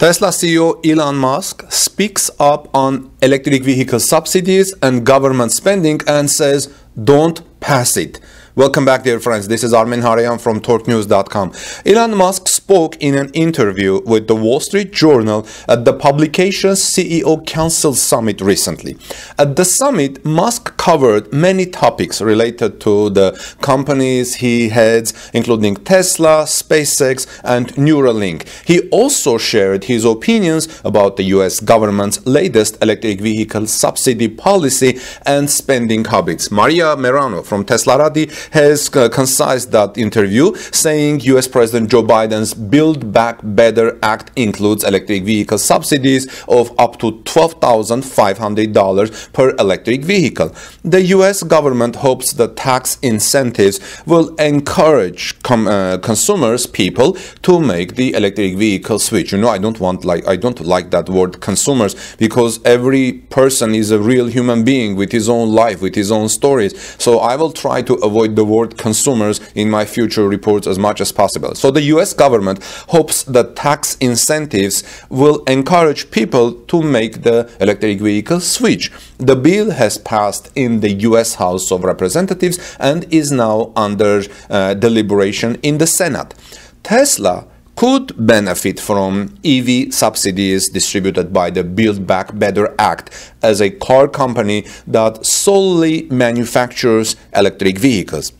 Tesla CEO Elon Musk speaks up on electric vehicle subsidies and government spending and says, don't pass it. Welcome back, dear friends. This is Armin Harayan from TorqueNews.com. Elon Musk spoke in an interview with the Wall Street Journal at the publication's CEO Council Summit recently. At the summit, Musk covered many topics related to the companies he heads, including Tesla, SpaceX, and Neuralink. He also shared his opinions about the US government's latest electric vehicle subsidy policy and spending habits. Maria Merano from Tesla Radi has uh, concised that interview, saying US President Joe Biden's Build Back Better Act includes electric vehicle subsidies of up to $12,500 per electric vehicle. The US government hopes the tax incentives will encourage com- uh, consumers, people, to make the electric vehicle switch. You know, I don't want like I don't like that word consumers because every person is a real human being with his own life, with his own stories. So I will try to avoid avoid the word consumers in my future reports as much as possible. So the US government hopes that tax incentives will encourage people to make the electric vehicle switch. The bill has passed in the US House of Representatives and is now under uh, deliberation in the Senate. Tesla could benefit from EV subsidies distributed by the Build Back Better Act as a car company that solely manufactures electric vehicles.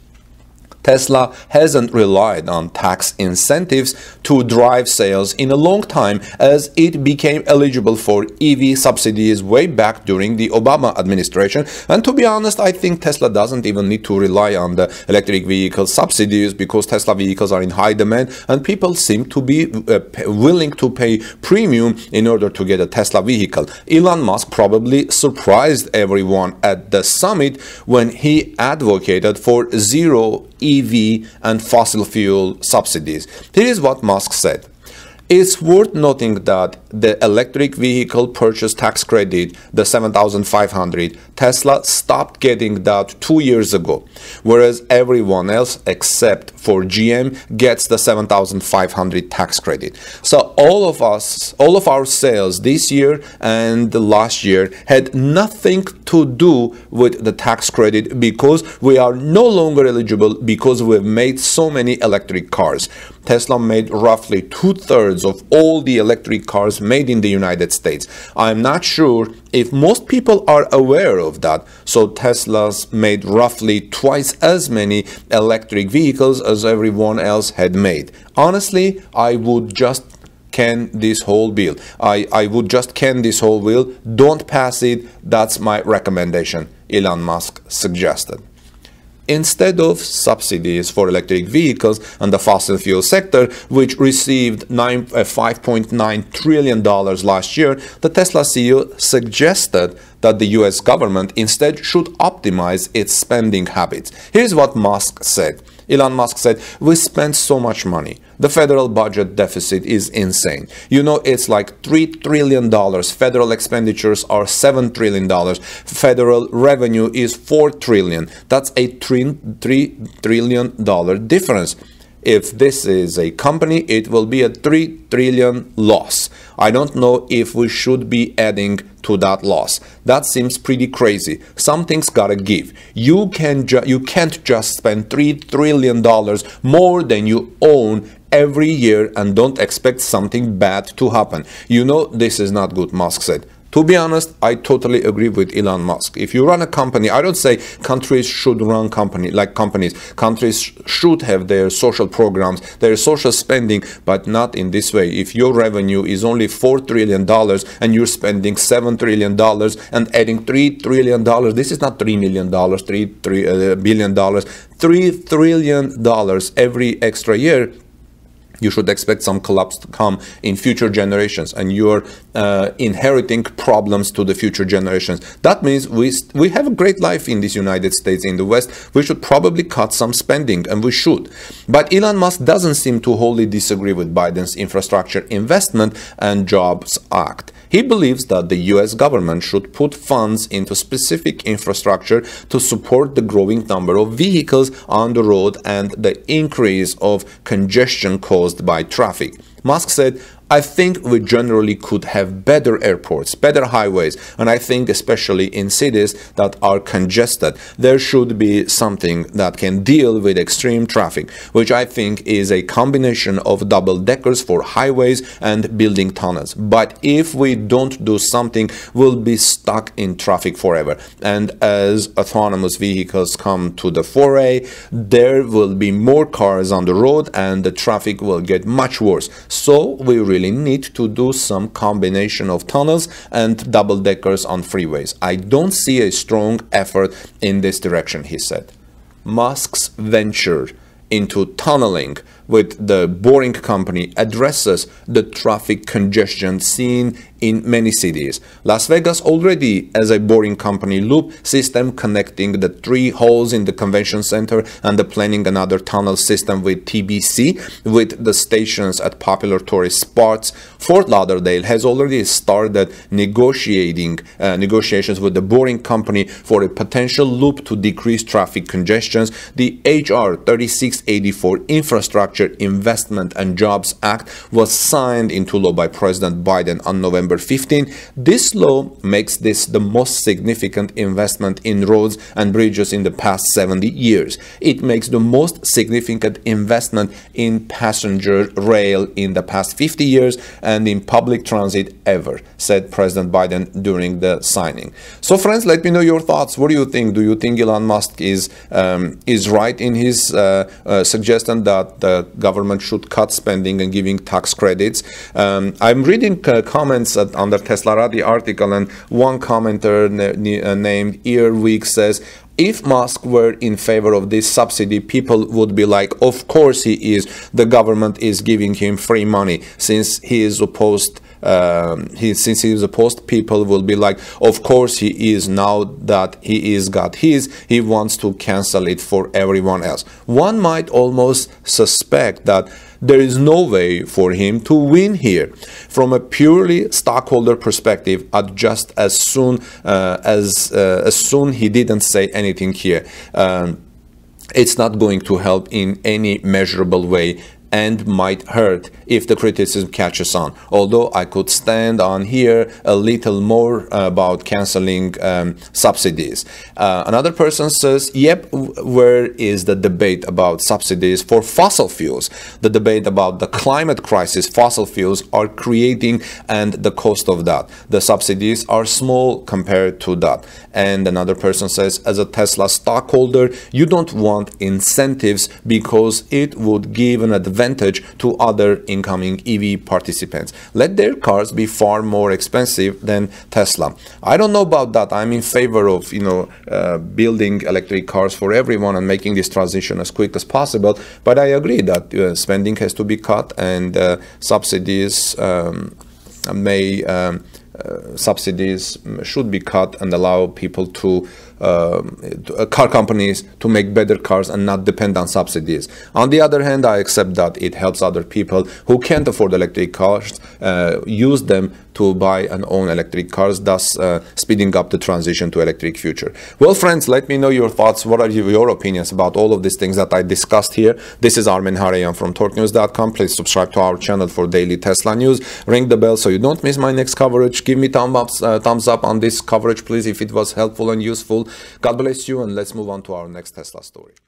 Tesla hasn't relied on tax incentives to drive sales in a long time as it became eligible for EV subsidies way back during the Obama administration. And to be honest, I think Tesla doesn't even need to rely on the electric vehicle subsidies because Tesla vehicles are in high demand and people seem to be uh, willing to pay premium in order to get a Tesla vehicle. Elon Musk probably surprised everyone at the summit when he advocated for zero EV and fossil fuel subsidies. Here is what Musk said. It's worth noting that the electric vehicle purchase tax credit, the 7500, Tesla stopped getting that 2 years ago, whereas everyone else except for GM gets the 7500 tax credit. So all of us, all of our sales this year and last year had nothing to do with the tax credit because we are no longer eligible because we've made so many electric cars. Tesla made roughly two thirds of all the electric cars made in the United States. I'm not sure if most people are aware of that, so Tesla's made roughly twice as many electric vehicles as everyone else had made. Honestly, I would just can this whole bill. I, I would just can this whole bill. Don't pass it. That's my recommendation, Elon Musk suggested instead of subsidies for electric vehicles and the fossil fuel sector, which received $5.9 uh, trillion last year, the Tesla CEO suggested that the US government instead should optimize its spending habits. Here's what Musk said. Elon Musk said, We spend so much money. The federal budget deficit is insane. You know, it's like $3 trillion. Federal expenditures are $7 trillion. Federal revenue is $4 trillion. That's a $3 trillion difference. If this is a company, it will be a 3 trillion loss. I don't know if we should be adding to that loss. That seems pretty crazy. Something's gotta give. You, can you can't just spend 3 trillion dollars more than you own every year and don't expect something bad to happen. You know this is not good, Musk said. To be honest, I totally agree with Elon Musk. If you run a company, I don't say countries should run company like companies. Countries sh should have their social programs, their social spending, but not in this way. If your revenue is only four trillion dollars and you're spending seven trillion dollars and adding three trillion dollars, this is not three million dollars, three, three uh, billion dollars, three trillion dollars every extra year you should expect some collapse to come in future generations and you're uh, inheriting problems to the future generations that means we we have a great life in these united states in the west we should probably cut some spending and we should but elon musk doesn't seem to wholly disagree with biden's infrastructure investment and jobs act he believes that the US government should put funds into specific infrastructure to support the growing number of vehicles on the road and the increase of congestion caused by traffic. Musk said, I think we generally could have better airports, better highways, and I think especially in cities that are congested, there should be something that can deal with extreme traffic, which I think is a combination of double deckers for highways and building tunnels. But if we don't do something, we'll be stuck in traffic forever. And as autonomous vehicles come to the foray, there will be more cars on the road and the traffic will get much worse. So we really really need to do some combination of tunnels and double deckers on freeways. I don't see a strong effort in this direction, he said. Musk's venture into tunneling with the Boring Company addresses the traffic congestion seen in many cities. Las Vegas already has a boring company loop system connecting the three halls in the convention center and the planning another tunnel system with TBC with the stations at popular tourist spots. Fort Lauderdale has already started negotiating uh, negotiations with the boring company for a potential loop to decrease traffic congestions. The HR 3684 Infrastructure Investment and Jobs Act was signed into law by President Biden on November November 15. This law makes this the most significant investment in roads and bridges in the past 70 years. It makes the most significant investment in passenger rail in the past 50 years and in public transit ever, said President Biden during the signing. So friends, let me know your thoughts. What do you think? Do you think Elon Musk is um, is right in his uh, uh, suggestion that the government should cut spending and giving tax credits? Um, I'm reading uh, comments at, under Teslarati article, and one commenter uh, named Earwig says, if Musk were in favor of this subsidy, people would be like, of course he is. The government is giving him free money since he is opposed. Um, he, since he is opposed, people will be like, of course he is. Now that he is got his, he wants to cancel it for everyone else. One might almost suspect that there is no way for him to win here from a purely stockholder perspective just as soon uh, as uh, as soon he didn't say anything here um, it's not going to help in any measurable way and might hurt if the criticism catches on. Although I could stand on here a little more uh, about canceling um, subsidies. Uh, another person says, yep, where is the debate about subsidies for fossil fuels? The debate about the climate crisis fossil fuels are creating and the cost of that. The subsidies are small compared to that. And another person says, as a Tesla stockholder, you don't want incentives because it would give an advantage advantage to other incoming EV participants. Let their cars be far more expensive than Tesla. I don't know about that. I'm in favor of you know uh, building electric cars for everyone and making this transition as quick as possible. But I agree that uh, spending has to be cut and uh, subsidies um, may um, uh, subsidies should be cut and allow people to uh, car companies to make better cars and not depend on subsidies. On the other hand, I accept that it helps other people who can't afford electric cars uh, use them to buy and own electric cars, thus uh, speeding up the transition to electric future. Well, friends, let me know your thoughts. What are your opinions about all of these things that I discussed here? This is Armin Harayan from TorqueNews.com. Please subscribe to our channel for daily Tesla news. Ring the bell so you don't miss my next coverage. Give me thumb ups, uh, thumbs up on this coverage, please, if it was helpful and useful. God bless you, and let's move on to our next Tesla story.